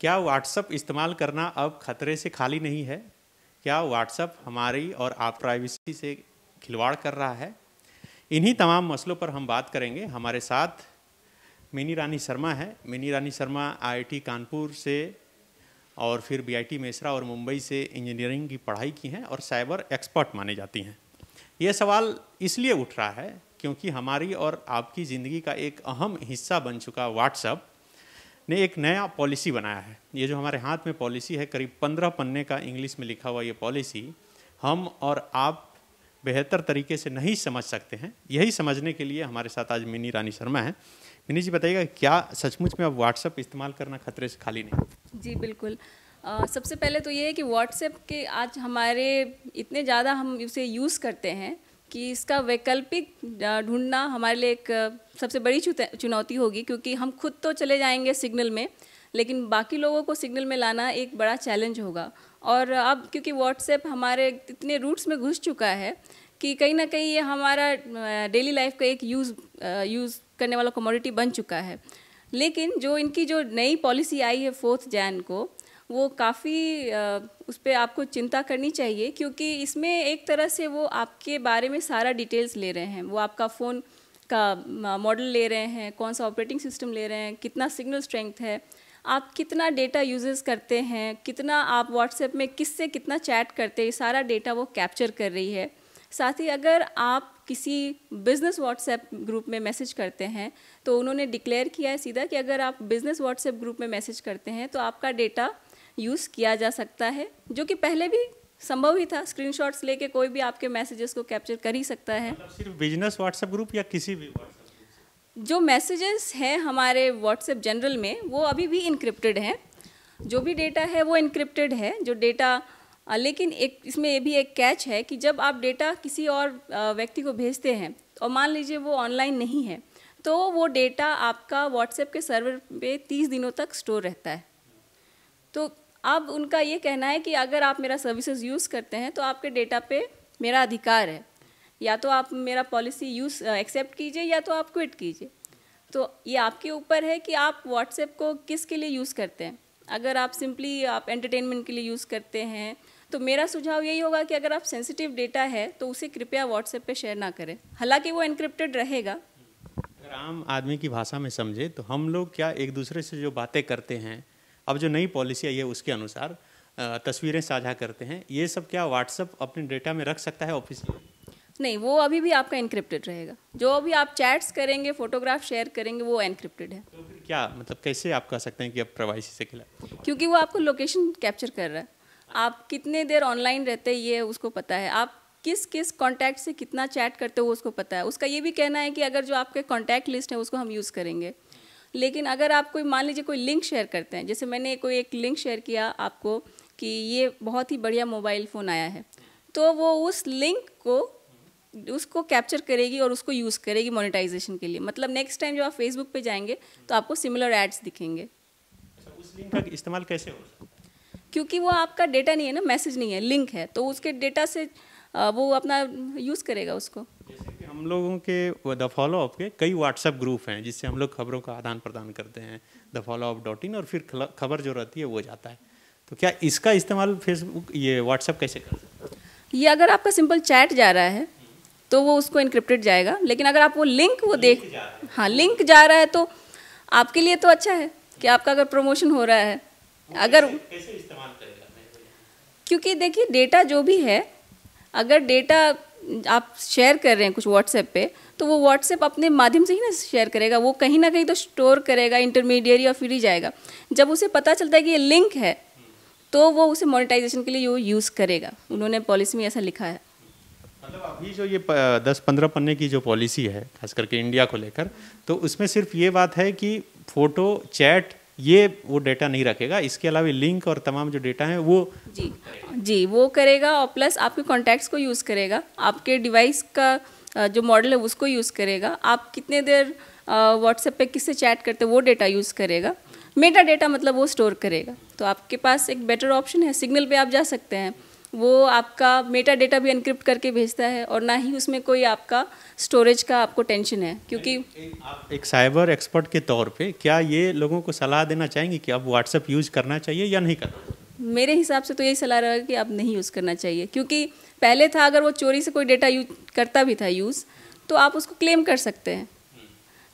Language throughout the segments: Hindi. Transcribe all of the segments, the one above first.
क्या व्हाट्सअप इस्तेमाल करना अब खतरे से खाली नहीं है क्या व्हाट्सअप हमारी और आप प्राइवेसी से खिलवाड़ कर रहा है इन्हीं तमाम मसलों पर हम बात करेंगे हमारे साथ मिनी रानी शर्मा है मिनी रानी शर्मा आईआईटी कानपुर से और फिर बीआईटी मेसरा और मुंबई से इंजीनियरिंग की पढ़ाई की हैं और साइबर एक्सपर्ट माने जाती हैं ये सवाल इसलिए उठ रहा है क्योंकि हमारी और आपकी ज़िंदगी का एक अहम हिस्सा बन चुका व्हाट्सअप ने एक नया पॉलिसी बनाया है ये जो हमारे हाथ में पॉलिसी है करीब पंद्रह पन्ने का इंग्लिश में लिखा हुआ ये पॉलिसी हम और आप बेहतर तरीके से नहीं समझ सकते हैं यही समझने के लिए हमारे साथ आज मिनी रानी शर्मा है मिनी जी बताइएगा क्या सचमुच में अब व्हाट्सएप इस्तेमाल करना खतरे से खाली नहीं जी बिल्कुल आ, सबसे पहले तो ये है कि व्हाट्सएप के आज हमारे इतने ज़्यादा हम उसे यूज़ करते हैं कि इसका वैकल्पिक ढूंढना हमारे लिए एक सबसे बड़ी चुनौती होगी क्योंकि हम खुद तो चले जाएंगे सिग्नल में लेकिन बाकी लोगों को सिग्नल में लाना एक बड़ा चैलेंज होगा और अब क्योंकि व्हाट्सएप हमारे इतने रूट्स में घुस चुका है कि कहीं ना कहीं ये हमारा डेली लाइफ का एक यूज़ यूज़ करने वाला कमोडिटी बन चुका है लेकिन जो इनकी जो नई पॉलिसी आई है फोर्थ जैन को वो काफ़ी उस पर आपको चिंता करनी चाहिए क्योंकि इसमें एक तरह से वो आपके बारे में सारा डिटेल्स ले रहे हैं वो आपका फ़ोन का मॉडल ले रहे हैं कौन सा ऑपरेटिंग सिस्टम ले रहे हैं कितना सिग्नल स्ट्रेंथ है आप कितना डेटा यूजेस करते हैं कितना आप व्हाट्सएप में किससे कितना चैट करते हैं सारा डेटा वो कैप्चर कर रही है साथ ही अगर आप किसी बिज़नेस व्हाट्सएप ग्रुप में मैसेज करते हैं तो उन्होंने डिक्लेयर किया है सीधा कि अगर आप बिज़नेस व्हाट्सएप ग्रुप में मैसेज करते हैं तो आपका डेटा यूज़ किया जा सकता है जो कि पहले भी संभव ही था स्क्रीनशॉट्स लेके कोई भी आपके मैसेजेस को कैप्चर कर ही सकता है मतलब सिर्फ बिजनेस व्हाट्सएप ग्रुप या किसी भी जो मैसेजेस हैं हमारे व्हाट्सएप जनरल में वो अभी भी इनक्रिप्टेड हैं जो भी डेटा है वो इनक्रिप्टेड है जो डेटा लेकिन एक इसमें ये भी एक कैच है कि जब आप डेटा किसी और व्यक्ति को भेजते हैं और मान लीजिए वो ऑनलाइन नहीं है तो वो डेटा आपका व्हाट्सएप के सर्वर पे तीस दिनों तक स्टोर रहता है तो अब उनका ये कहना है कि अगर आप मेरा सर्विसेज यूज़ करते हैं तो आपके डेटा पे मेरा अधिकार है या तो आप मेरा पॉलिसी यूज़ एक्सेप्ट कीजिए या तो आप क्विट कीजिए तो ये आपके ऊपर है कि आप व्हाट्सएप को किसके लिए यूज़ करते हैं अगर आप सिंपली आप एंटरटेनमेंट के लिए यूज़ करते हैं तो मेरा सुझाव यही होगा कि अगर आप सेंसिटिव डेटा है तो उसे कृपया व्हाट्सएप पे शेयर ना करें हालांकि वो इनक्रिप्टेड रहेगा अगर आम आदमी की भाषा में समझे तो हम लोग क्या एक दूसरे से जो बातें करते हैं अब जो नई पॉलिसी आई है उसके अनुसार तस्वीरें साझा करते हैं ये सब क्या व्हाट्सअप अपने डेटा में रख सकता है ऑफिस नहीं वो अभी भी आपका इनक्रिप्टेड रहेगा जो अभी आप चैट्स करेंगे फोटोग्राफ शेयर करेंगे वो इनक्रिप्टेड है तो क्या मतलब कैसे आप कह सकते हैं कि अब प्रवासी से खिला क्योंकि वो आपको लोकेशन कैप्चर कर रहा है आप कितने देर ऑनलाइन रहते हैं ये उसको पता है आप किस किस कॉन्टैक्ट से कितना चैट करते हो उसको पता है उसका ये भी कहना है कि अगर जो आपके कॉन्टैक्ट लिस्ट है उसको हम यूज़ करेंगे लेकिन अगर आप कोई मान लीजिए कोई लिंक शेयर करते हैं जैसे मैंने कोई एक लिंक शेयर किया आपको कि ये बहुत ही बढ़िया मोबाइल फ़ोन आया है तो वो उस लिंक को उसको कैप्चर करेगी और उसको यूज़ करेगी मोनेटाइजेशन के लिए मतलब नेक्स्ट टाइम जब आप फेसबुक पे जाएंगे तो आपको सिमिलर एड्स दिखेंगे अच्छा, उस लिंक का इस्तेमाल कैसे हो क्योंकि वो आपका डेटा नहीं है ना मैसेज नहीं है लिंक है तो उसके डेटा से वो अपना यूज़ करेगा उसको हम लोगों के द फॉलो अप के कई व्हाट्सएप ग्रुप हैं जिससे हम लोग खबरों का आदान प्रदान करते हैं the follow up dot in और फिर खबर जो रहती है वो जाता है तो क्या इसका इस्तेमाल फेसबुक ये व्हाट्सएप कैसे कर सकते ये अगर आपका सिंपल चैट जा रहा है तो वो उसको इनक्रिप्टेड जाएगा लेकिन अगर आप वो लिंक वो देख हाँ लिंक जा रहा है तो आपके लिए तो अच्छा है कि आपका अगर प्रमोशन हो रहा है अगर कैसे इस्तेमाल करेगा क्योंकि देखिए डेटा जो भी है अगर डेटा आप शेयर कर रहे हैं कुछ व्हाट्सएप पे तो वो व्हाट्सएप अपने माध्यम से ही ना शेयर करेगा वो कहीं ना कहीं तो स्टोर करेगा इंटरमीडिएट और फिर ही जाएगा जब उसे पता चलता है कि ये लिंक है तो वो उसे मोनेटाइजेशन के लिए वो यूज़ करेगा उन्होंने पॉलिसी में ऐसा लिखा है मतलब अभी जो ये दस पंद्रह पन्ने की जो पॉलिसी है खास करके इंडिया को लेकर तो उसमें सिर्फ ये बात है कि फ़ोटो चैट ये वो डेटा नहीं रखेगा इसके अलावा लिंक और तमाम जो डेटा है वो जी जी वो करेगा और प्लस आपके कॉन्टैक्ट्स को यूज़ करेगा आपके डिवाइस का जो मॉडल है उसको यूज़ करेगा आप कितने देर व्हाट्सएप पे किससे चैट करते वो डेटा यूज़ करेगा मेटा डेटा मतलब वो स्टोर करेगा तो आपके पास एक बेटर ऑप्शन है सिग्नल पे आप जा सकते हैं वो आपका मेटा डेटा भी इनक्रिप्ट करके भेजता है और ना ही उसमें कोई आपका स्टोरेज का आपको टेंशन है क्योंकि आप एक साइबर एक्सपर्ट के तौर पे क्या ये लोगों को सलाह देना चाहेंगे कि आप व्हाट्सएप यूज़ करना चाहिए या नहीं करना मेरे हिसाब से तो यही सलाह रहेगा कि आप नहीं यूज़ करना चाहिए क्योंकि पहले था अगर वो चोरी से कोई डेटा यूज करता भी था यूज़ तो आप उसको क्लेम कर सकते हैं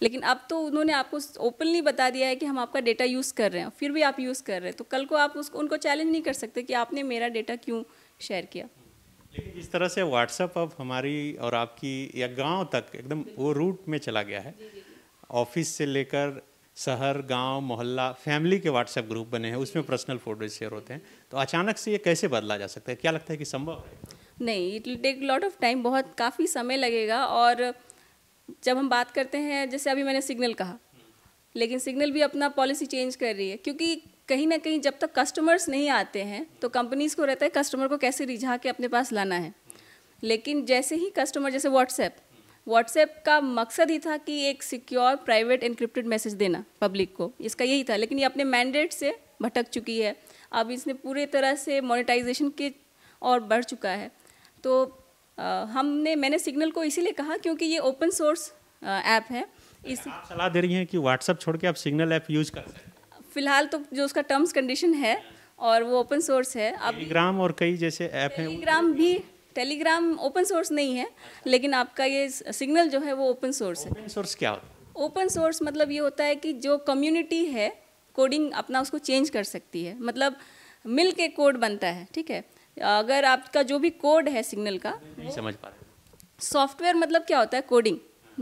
लेकिन अब तो उन्होंने आपको ओपनली बता दिया है कि हम आपका डेटा यूज़ कर रहे हैं फिर भी आप यूज़ कर रहे हैं तो कल को आप उसको उनको चैलेंज नहीं कर सकते कि आपने मेरा डेटा क्यों शेयर किया लेकिन जिस तरह से व्हाट्सअप अब हमारी और आपकी या गांव तक एकदम वो रूट में चला गया है ऑफिस से लेकर शहर गांव मोहल्ला फैमिली के व्हाट्सएप ग्रुप बने हैं उसमें पर्सनल फोटोज शेयर होते हैं तो अचानक से ये कैसे बदला जा सकता है क्या लगता है कि संभव है नहीं it will take lot of time बहुत काफ़ी समय लगेगा और जब हम बात करते हैं जैसे अभी मैंने सिग्नल कहा लेकिन सिग्नल भी अपना पॉलिसी चेंज कर रही है क्योंकि कहीं ना कहीं जब तक कस्टमर्स नहीं आते हैं तो कंपनीज़ को रहता है कस्टमर को कैसे रिझा के अपने पास लाना है लेकिन जैसे ही कस्टमर जैसे व्हाट्सएप व्हाट्सएप का मकसद ही था कि एक सिक्योर प्राइवेट इनक्रिप्टेड मैसेज देना पब्लिक को इसका यही था लेकिन ये अपने मैंडेट से भटक चुकी है अब इसने पूरे तरह से मोनेटाइजेशन के और बढ़ चुका है तो आ, हमने मैंने सिग्नल को इसीलिए कहा क्योंकि ये ओपन सोर्स ऐप है अच्छा, इस सलाह दे रही हैं कि व्हाट्सएप छोड़ के आप सिग्नल ऐप यूज कर सकते हैं फिलहाल तो जो उसका टर्म्स कंडीशन है और वो ओपन सोर्स है आप टेलीग्राम और कई जैसे ऐप हैं टेलीग्राम भी टेलीग्राम ओपन सोर्स नहीं है लेकिन आपका ये सिग्नल जो है वो ओपन सोर्स है ओपन सोर्स क्या ओपन सोर्स मतलब ये होता है कि जो कम्युनिटी है कोडिंग अपना उसको चेंज कर सकती है मतलब मिल के कोड बनता है ठीक है अगर आपका जो भी कोड है सिग्नल का नहीं समझ पा सॉफ्टवेयर मतलब क्या होता है कोडिंग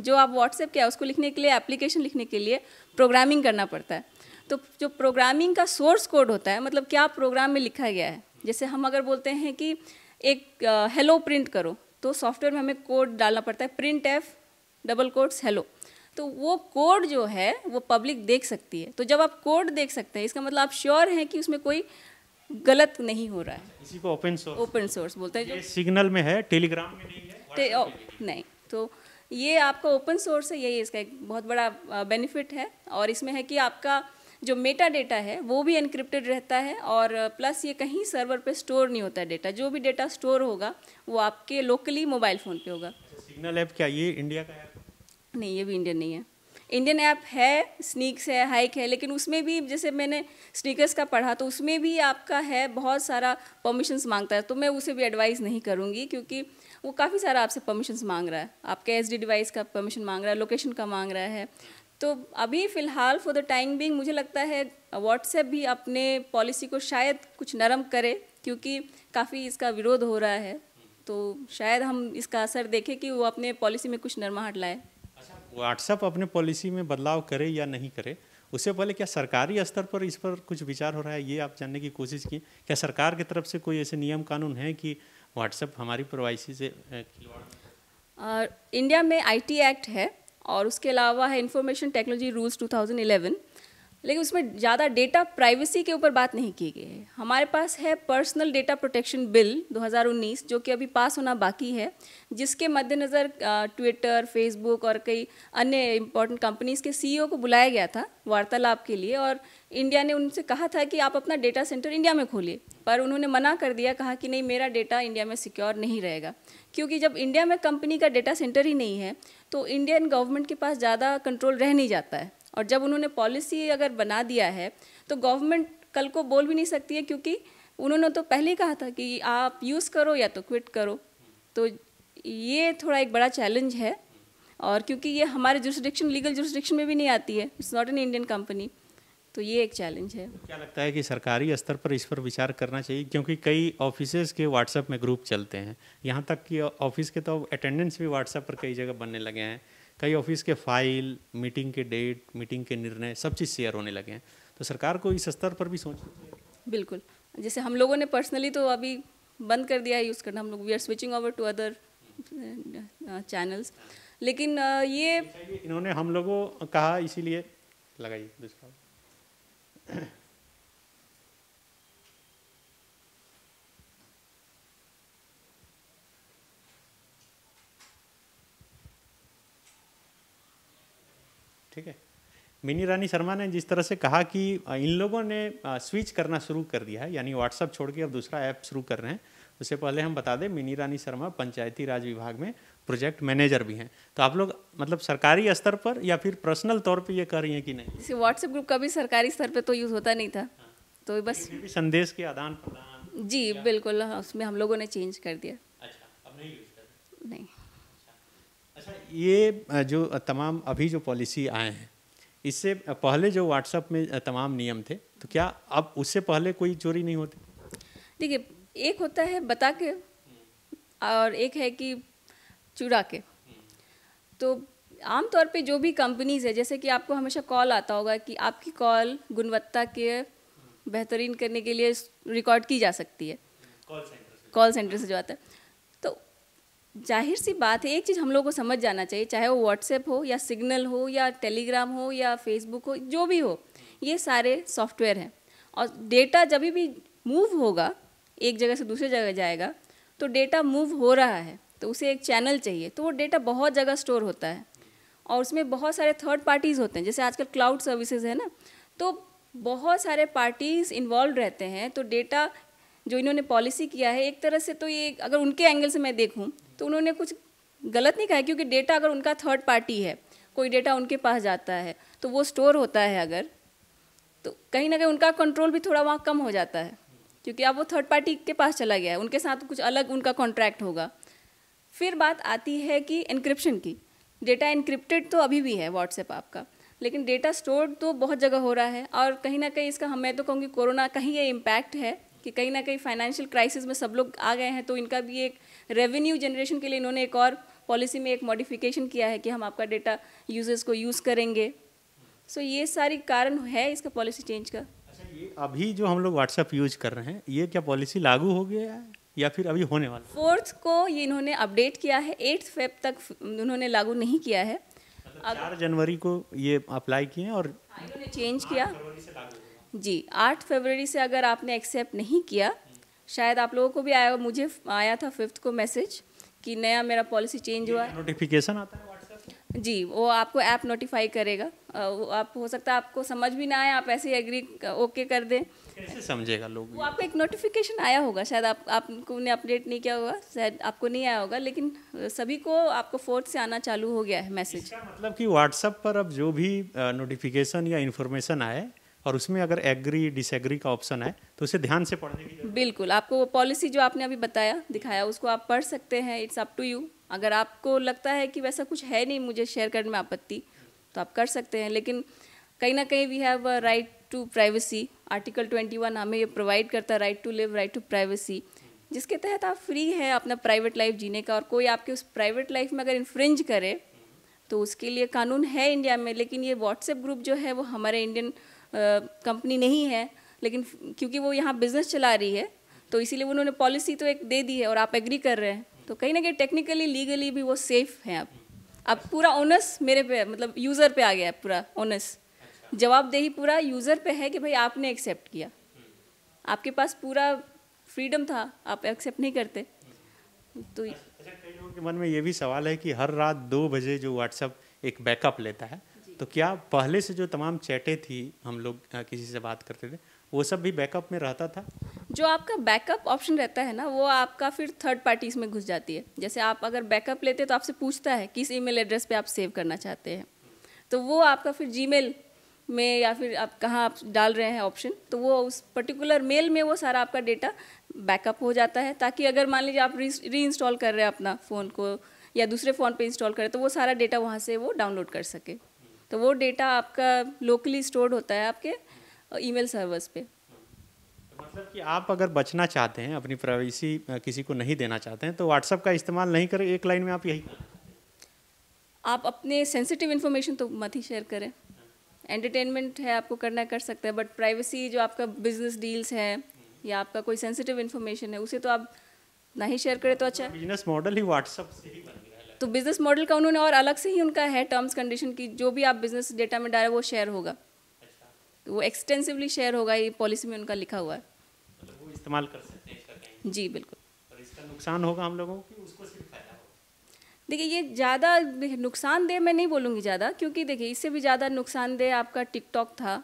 जो आप व्हाट्सएप क्या है उसको लिखने के लिए एप्लीकेशन लिखने के लिए प्रोग्रामिंग करना पड़ता है तो जो प्रोग्रामिंग का सोर्स कोड होता है मतलब क्या प्रोग्राम में लिखा गया है जैसे हम अगर बोलते हैं कि एक हेलो प्रिंट करो तो सॉफ्टवेयर में हमें कोड डालना पड़ता है printf double codes hello तो वो कोड जो है वो पब्लिक देख सकती है तो जब आप कोड देख सकते हैं इसका मतलब आप श्योर हैं कि उसमें कोई गलत नहीं हो रहा है इसी को ओपन सोर्स ओपन सोर्स बोलते हैं जो सिग्नल में है टेलीग्राम में नहीं है ओ, नहीं तो ये आपका ओपन सोर्स है यही इसका एक बहुत बड़ा बेनिफिट है और इसमें है कि आपका जो मेटा डेटा है वो भी इनक्रिप्टेड रहता है और प्लस ये कहीं सर्वर पे स्टोर नहीं होता डेटा जो भी डेटा स्टोर होगा वो आपके लोकली मोबाइल फ़ोन पे होगा सिग्नल अच्छा, ऐप क्या ये इंडिया का ऐप नहीं ये भी इंडियन नहीं है इंडियन ऐप है स्नीक्स है हाइक है लेकिन उसमें भी जैसे मैंने स्नीकर्स का पढ़ा तो उसमें भी आपका है बहुत सारा परमिशंस मांगता है तो मैं उसे भी एडवाइस नहीं करूँगी क्योंकि वो काफ़ी सारा आपसे परमिशंस मांग रहा है आपके एस डिवाइस का परमिशन मांग रहा है लोकेशन का मांग रहा है तो अभी फ़िलहाल फॉर द टाइम बिंग मुझे लगता है व्हाट्सएप भी अपने पॉलिसी को शायद कुछ नरम करे क्योंकि काफ़ी इसका विरोध हो रहा है तो शायद हम इसका असर देखें कि वो अपने पॉलिसी में कुछ नरमाहट लाए व्हाट्सएप अच्छा, अपने पॉलिसी में बदलाव करे या नहीं करे उससे पहले क्या सरकारी स्तर पर इस पर कुछ विचार हो रहा है ये आप जानने की कोशिश की क्या सरकार की तरफ से कोई ऐसे नियम कानून है कि व्हाट्सएप हमारी प्रवासी से खिलवाड़ इंडिया में आईटी एक्ट है और उसके अलावा है इंफॉर्मेशन टेक्नोलॉजी रूल्स 2011 लेकिन उसमें ज़्यादा डेटा प्राइवेसी के ऊपर बात नहीं की गई है हमारे पास है पर्सनल डेटा प्रोटेक्शन बिल 2019 जो कि अभी पास होना बाकी है जिसके मद्देनज़र ट्विटर फेसबुक और कई अन्य इम्पोर्टेंट कंपनीज़ के सीईओ e को बुलाया गया था वार्तालाप के लिए और इंडिया ने उनसे कहा था कि आप अपना डेटा सेंटर इंडिया में खोलिए पर उन्होंने मना कर दिया कहा कि नहीं मेरा डेटा इंडिया में सिक्योर नहीं रहेगा क्योंकि जब इंडिया में कंपनी का डेटा सेंटर ही नहीं है तो इंडियन गवर्नमेंट के पास ज़्यादा कंट्रोल रह नहीं जाता है और जब उन्होंने पॉलिसी अगर बना दिया है तो गवर्नमेंट कल को बोल भी नहीं सकती है क्योंकि उन्होंने तो पहले ही कहा था कि आप यूज़ करो या तो क्विट करो तो ये थोड़ा एक बड़ा चैलेंज है और क्योंकि ये हमारे जुरिस्डिक्शन लीगल जुरिस्डिक्शन में भी नहीं आती है it's not an Indian company तो ये एक चैलेंज है क्या लगता है कि सरकारी स्तर पर इस पर विचार करना चाहिए क्योंकि कई ऑफिसेज के व्हाट्सएप में ग्रुप चलते हैं यहाँ तक कि ऑफिस के तो अटेंडेंस भी व्हाट्सएप पर कई जगह बनने लगे हैं कई ऑफिस के फाइल मीटिंग के डेट मीटिंग के निर्णय सब चीज़ शेयर होने लगे हैं तो सरकार को इस स्तर पर भी सोच बिल्कुल जैसे हम लोगों ने पर्सनली तो अभी बंद कर दिया है यूज़ करना हम लोग we are switching over to other channels लेकिन uh, ये इन्होंने हम लोगों कहा इसीलिए लगाइए ठीक है मिनी रानी शर्मा ने जिस तरह से कहा कि इन लोगों ने स्विच करना शुरू कर दिया है यानी व्हाट्सअप छोड़ के अब दूसरा ऐप शुरू कर रहे हैं उससे पहले हम बता दें मिनी रानी शर्मा पंचायती राज विभाग में प्रोजेक्ट मैनेजर भी हैं तो आप लोग मतलब सरकारी स्तर पर या फिर पर्सनल तौर पर यह कर रही हैं कि नहीं व्हाट्सएप ग्रुप का भी सरकारी स्तर पर तो यूज़ होता नहीं था हाँ। तो बस संदेश के आदान प्रदान जी बिल्कुल हाँ, उसमें हम लोगों ने चेंज कर दिया अच्छा अब नहीं यूज़ नहीं ये जो तमाम अभी जो पॉलिसी आए हैं इससे पहले जो व्हाट्सअप में तमाम नियम थे तो क्या अब उससे पहले कोई चोरी नहीं होती देखिए एक होता है बता के और एक है कि चुरा के तो आमतौर पे जो भी कंपनीज़ है जैसे कि आपको हमेशा कॉल आता होगा कि आपकी कॉल गुणवत्ता के बेहतरीन करने के लिए रिकॉर्ड की जा सकती है कॉल सेंटर से जो आता है जाहिर सी बात है एक चीज़ हम लोगों को समझ जाना चाहिए चाहे वो व्हाट्सएप हो या सिग्नल हो या टेलीग्राम हो या फेसबुक हो जो भी हो ये सारे सॉफ्टवेयर हैं और डेटा जब भी मूव होगा एक जगह से दूसरी जगह जाएगा तो डेटा मूव हो रहा है तो उसे एक चैनल चाहिए तो वो डेटा बहुत जगह स्टोर होता है और उसमें बहुत सारे थर्ड पार्टीज़ होते हैं जैसे आजकल क्लाउड सर्विसेज है ना तो बहुत सारे पार्टीज़ इन्वॉल्व रहते हैं तो डेटा जो इन्होंने पॉलिसी किया है एक तरह से तो ये अगर उनके एंगल से मैं देखूँ तो उन्होंने कुछ गलत नहीं कहा क्योंकि डेटा अगर उनका थर्ड पार्टी है कोई डेटा उनके पास जाता है तो वो स्टोर होता है अगर तो कहीं ना कहीं उनका कंट्रोल भी थोड़ा वहाँ कम हो जाता है क्योंकि अब वो थर्ड पार्टी के पास चला गया है उनके साथ कुछ अलग उनका कॉन्ट्रैक्ट होगा फिर बात आती है कि इनक्रिप्शन की डेटा इनक्रिप्टेड तो अभी भी है व्हाट्सएप आपका लेकिन डेटा स्टोर तो बहुत जगह हो रहा है और कहीं ना कहीं इसका हम मैं तो कहूँगी कोरोना का ही ये इम्पैक्ट है कि कहीं ना कहीं फाइनेंशियल क्राइसिस में सब लोग आ गए हैं तो इनका भी एक रेवेन्यू जनरेशन के लिए इन्होंने एक और पॉलिसी में एक मॉडिफिकेशन किया है कि हम आपका डेटा यूजर्स को यूज़ करेंगे सो ये सारी कारण है इसका पॉलिसी चेंज का अच्छा, अभी जो हम लोग व्हाट्सएप यूज कर रहे हैं ये क्या पॉलिसी लागू हो गया है या फिर अभी होने वाला फोर्थ को ये इन्होंने अपडेट किया है एट्थ फेब तक उन्होंने लागू नहीं किया है मतलब चार जनवरी को ये अप्लाई किए और चेंज हाँ, किया हाँ, जी आठ फरवरी से अगर आपने एक्सेप्ट नहीं किया शायद आप लोगों को भी आया मुझे आया था फिफ्थ को मैसेज कि नया मेरा पॉलिसी चेंज हुआ है नोटिफिकेशन आता है जी वो आपको ऐप नोटिफाई करेगा वो आप हो सकता है आपको समझ भी ना आए आप ऐसे ही एग्री ओके कर दें कैसे समझेगा लोग वो आपको एक नोटिफिकेशन आया होगा शायद आप आपको ने अपडेट नहीं किया होगा शायद आपको नहीं आया होगा लेकिन सभी को आपको फोर्थ से आना चालू हो गया है मैसेज मतलब कि व्हाट्सएप पर अब जो भी नोटिफिकेशन या इन्फॉर्मेशन आए और उसमें अगर एग्री डिसएग्री का ऑप्शन है तो उसे ध्यान से पढ़ने की बिल्कुल आपको वो पॉलिसी जो आपने अभी बताया दिखाया उसको आप पढ़ सकते हैं इट्स अप टू यू अगर आपको लगता है कि वैसा कुछ है नहीं मुझे शेयर करने में आपत्ति तो आप कर सकते हैं लेकिन कहीं ना कहीं we have right to privacy article twenty one हमें ये प्रोवाइड करता है right to live right to privacy जिसके तहत आप फ्री हैं अपना प्राइवेट लाइफ जीने का और कोई आपके उस प्राइवेट लाइफ में अगर इन्फ्रिंज करे तो उसके लिए कानून है इंडिया में लेकिन ये व्हाट्सएप ग्रुप जो है वो हमारे इंडियन कंपनी नहीं है लेकिन क्योंकि वो यहाँ बिजनेस चला रही है तो इसीलिए उन्होंने पॉलिसी तो एक दे दी है और आप एग्री कर रहे हैं तो कहीं ना कहीं टेक्निकली लीगली भी वो सेफ हैं अब अब पूरा ओनस मेरे पे मतलब यूज़र पे आ गया है पूरा ओनस अच्छा। जवाबदेही पूरा यूज़र पे है कि भाई आपने एक्सेप्ट किया हम्म। आपके पास पूरा फ्रीडम था आप एक्सेप्ट नहीं करते तो अच्छा, कई लोगों के मन में ये भी सवाल है कि हर रात दो बजे जो व्हाट्सअप एक बैकअप लेता है तो क्या पहले से जो तमाम चैटें थी हम लोग किसी से बात करते थे वो सब भी बैकअप में रहता था जो आपका बैकअप ऑप्शन रहता है ना वो आपका फिर थर्ड पार्टीज में घुस जाती है जैसे आप अगर बैकअप लेते तो आपसे पूछता है किस ईमेल एड्रेस पे आप सेव करना चाहते हैं तो वो आपका फिर जी में या फिर आप कहाँ आप डाल रहे हैं ऑप्शन तो वो उस पर्टिकुलर मेल में वो सारा आपका डेटा बैकअप हो जाता है ताकि अगर मान लीजिए आप री इंस्टॉल कर रहे हैं अपना फ़ोन को या दूसरे फ़ोन पे इंस्टॉल करें तो वो सारा डेटा वहाँ से वो डाउनलोड कर सके तो वो डेटा आपका लोकली स्टोर्ड होता है आपके ईमेल सर्वर्स पे तो मतलब कि आप अगर बचना चाहते हैं अपनी प्राइवेसी किसी को नहीं देना चाहते हैं तो व्हाट्सअप का इस्तेमाल नहीं करें एक लाइन में आप यही आप अपने सेंसिटिव इन्फॉर्मेशन तो मत ही शेयर करें एंटरटेनमेंट है आपको करना कर सकते हैं बट प्राइवेसी जो आपका बिजनेस डील्स है या आपका कोई सेंसिटिव इन्फॉर्मेशन है उसे तो आप ना ही शेयर करें तो अच्छा बिजनेस मॉडल ही व्हाट्सअप से ही तो बिजनेस मॉडल का उन्होंने और अलग से ही उनका है टर्म्स कंडीशन की जो भी आप बिजनेस डेटा में डाले वो शेयर होगा तो वो एक्सटेंसिवली शेयर होगा ये पॉलिसी में उनका लिखा हुआ है मतलब वो इस्तेमाल कर सकते हैं जी बिल्कुल और इसका नुकसान होगा हम लोगों को उसको देखिए ये ज़्यादा नुकसानदेह मैं नहीं बोलूँगी ज़्यादा क्योंकि देखिए इससे भी ज़्यादा नुकसानदेह आपका टिकटॉक था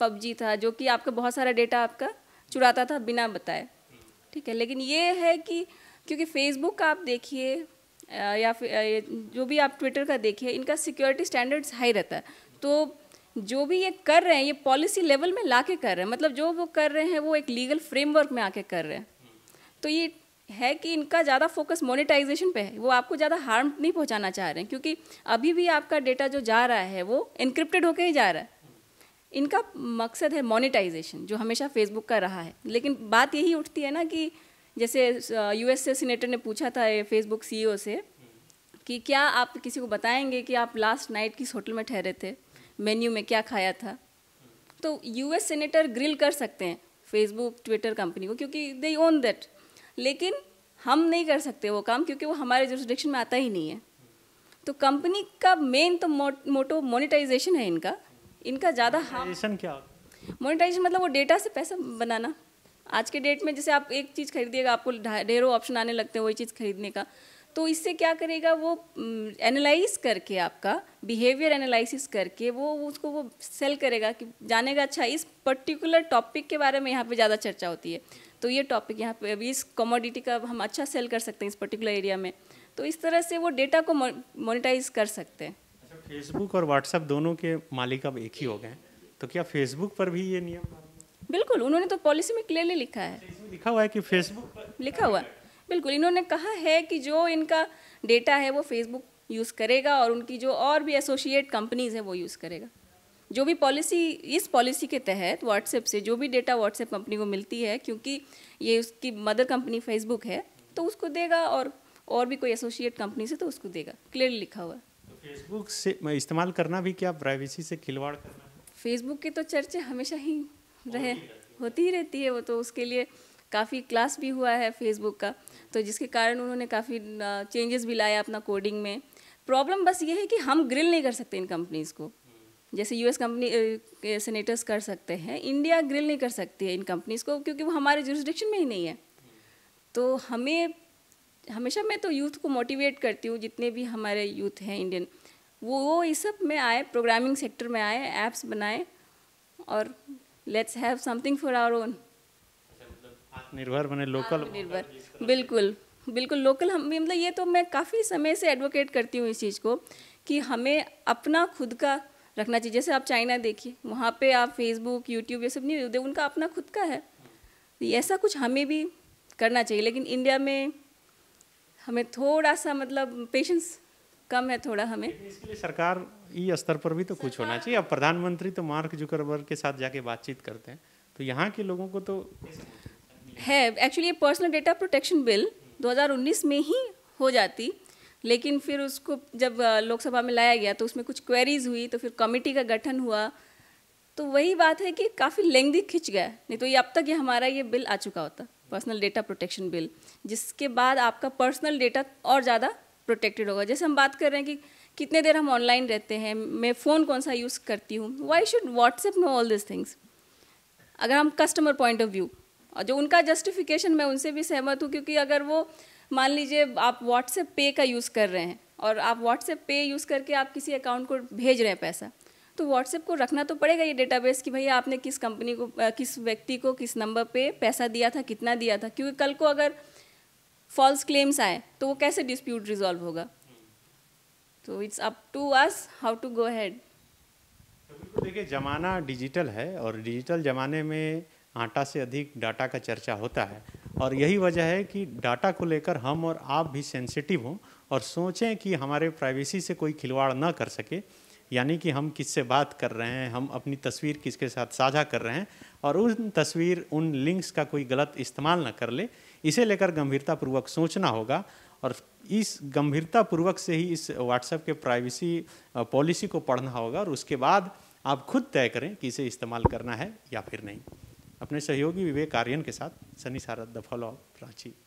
पबजी था जो कि आपका बहुत सारा डेटा आपका चुराता था बिना बताए हम्म। ठीक है लेकिन ये है कि क्योंकि फेसबुक का आप देखिए या फिर जो भी आप ट्विटर का देखिए इनका सिक्योरिटी स्टैंडर्ड्स हाई रहता है तो जो भी ये कर रहे हैं ये पॉलिसी लेवल में ला के कर रहे हैं मतलब जो वो कर रहे हैं वो एक लीगल फ्रेमवर्क में आके कर रहे हैं तो ये है कि इनका ज़्यादा फोकस मोनेटाइजेशन पे है वो आपको ज़्यादा हार्म नहीं पहुँचाना चाह रहे हैं क्योंकि अभी भी आपका डेटा जो जा रहा है वो इनक्रिप्टेड होकर ही जा रहा है इनका मकसद है मोनेटाइजेशन जो हमेशा फेसबुक का रहा है लेकिन बात यही उठती है ना कि जैसे यूएसए सीनेटर ने पूछा था फेसबुक सीईओ e से कि क्या आप किसी को बताएंगे कि आप लास्ट नाइट किस होटल में ठहरे थे मेन्यू में क्या खाया था तो यूएस सीनेटर ग्रिल कर सकते हैं फेसबुक ट्विटर कंपनी को क्योंकि दे ओन दैट लेकिन हम नहीं कर सकते वो काम क्योंकि वो हमारे जोरिस्डिक्शन में आता ही नहीं है तो कंपनी का मेन तो मोटो मोनिटाइजेशन है इनका इनका ज़्यादा हाँ क्या मोनिटाइजेशन मतलब वो डेटा से पैसा बनाना आज के डेट में जैसे आप एक चीज़ खरीदिएगा आपको ढेरों ऑप्शन आने लगते हैं वही चीज़ खरीदने का तो इससे क्या करेगा वो एनालाइज करके आपका बिहेवियर एनालिसिस करके वो उसको वो सेल करेगा कि जानेगा अच्छा इस पर्टिकुलर टॉपिक के बारे में यहाँ पे ज़्यादा चर्चा होती है तो ये टॉपिक यहाँ पे अभी इस कमोडिटी का हम अच्छा सेल कर सकते हैं इस पर्टिकुलर एरिया में तो इस तरह से वो डेटा को मोनिटाइज कर सकते हैं अच्छा, फेसबुक और व्हाट्सएप दोनों के मालिक अब एक ही हो गए तो क्या फेसबुक पर भी ये नियम बिल्कुल उन्होंने तो पॉलिसी में क्लियरली लिखा है अच्छा, लिखा हुआ है कि फेसबुक लिखा हुआ बिल्कुल इन्होंने कहा है कि जो इनका डेटा है वो फेसबुक यूज़ करेगा और उनकी जो और भी एसोसिएट कंपनीज है वो यूज़ करेगा जो भी पॉलिसी इस पॉलिसी के तहत व्हाट्सएप से जो भी डेटा व्हाट्सएप कंपनी को मिलती है क्योंकि ये उसकी मदर कंपनी फेसबुक है तो उसको देगा और और भी कोई एसोसिएट कंपनी से तो उसको देगा क्लियरली लिखा हुआ तो फेसबुक से इस्तेमाल करना भी क्या प्राइवेसी से खिलवाड़ करना फेसबुक के तो चर्चे हमेशा ही रहे होती ही रहती है वो तो उसके लिए काफ़ी क्लास भी हुआ है फेसबुक का तो जिसके कारण उन्होंने काफ़ी चेंजेस भी लाया अपना कोडिंग में प्रॉब्लम बस ये है कि हम ग्रिल नहीं कर सकते इन कंपनीज़ को जैसे यूएस कंपनी सेनेटर्स कर सकते हैं इंडिया ग्रिल नहीं कर सकती है इन कंपनीज़ को क्योंकि वो हमारे जुरिस्डिक्शन में ही नहीं है तो हमें हमेशा मैं तो यूथ को मोटिवेट करती हूँ जितने भी हमारे यूथ हैं इंडियन वो वो इस सब में आए प्रोग्रामिंग सेक्टर में आए ऐप्स बनाए और let's have something for our own निर्भर बने लोकल निर्भर बिल्कुल बिल्कुल लोकल हम मतलब ये तो मैं काफ़ी समय से एडवोकेट करती हूँ इस चीज़ को कि हमें अपना खुद का रखना चाहिए जैसे आप चाइना देखिए वहाँ पे आप फेसबुक यूट्यूब ये सब नहीं उनका अपना खुद का है ऐसा कुछ हमें भी करना चाहिए लेकिन इंडिया में हमें थोड़ा सा मतलब पेशेंस कम है थोड़ा हमें इसलिए सरकार ई स्तर पर भी तो कुछ होना चाहिए अब प्रधानमंत्री तो मार्क जुकरबर्ग के साथ जाके बातचीत करते हैं तो यहाँ के लोगों को तो है एक्चुअली ये पर्सनल डेटा प्रोटेक्शन बिल 2019 में ही हो जाती लेकिन फिर उसको जब लोकसभा में लाया गया तो उसमें कुछ क्वेरीज हुई तो फिर कमेटी का गठन हुआ तो वही बात है कि काफ़ी लेंदी खिंच गया नहीं तो ये अब तक ये हमारा ये बिल आ चुका होता पर्सनल डेटा प्रोटेक्शन बिल जिसके बाद आपका पर्सनल डेटा और ज़्यादा प्रोटेक्टेड होगा जैसे हम बात कर रहे हैं कि कितने देर हम ऑनलाइन रहते हैं मैं फ़ोन कौन सा यूज़ करती हूँ why should WhatsApp know all this things अगर हम कस्टमर पॉइंट ऑफ व्यू और जो उनका जस्टिफिकेशन मैं उनसे भी सहमत हूँ क्योंकि अगर वो मान लीजिए आप व्हाट्सएप पे का यूज़ कर रहे हैं और आप व्हाट्सएप पे यूज़ करके आप किसी अकाउंट को भेज रहे हैं पैसा तो व्हाट्सएप को रखना तो पड़ेगा ये डेटाबेस कि भैया आपने किस कंपनी को किस व्यक्ति को किस नंबर पे पैसा दिया था कितना दिया था क्योंकि कल को अगर फॉल्स क्लेम्स आए तो वो कैसे डिस्प्यूट रिजॉल्व होगा तो it's up to us how to go ahead देखिए ज़माना डिजिटल है और डिजिटल ज़माने में आटा से अधिक डाटा का चर्चा होता है और यही वजह है कि डाटा को लेकर हम और आप भी सेंसिटिव हों और सोचें कि हमारे प्राइवेसी से कोई खिलवाड़ ना कर सके यानी कि हम किससे बात कर रहे हैं हम अपनी तस्वीर किसके साथ साझा कर रहे हैं और उन तस्वीर उन लिंक्स का कोई गलत इस्तेमाल ना कर ले इसे लेकर गंभीरतापूर्वक सोचना होगा और इस गंभीरतापूर्वक से ही इस व्हाट्सएप के प्राइवेसी पॉलिसी को पढ़ना होगा और उसके बाद आप खुद तय करें कि इसे इस्तेमाल करना है या फिर नहीं अपने सहयोगी विवेक आर्यन के साथ सनी सारद द फॉलो प्राची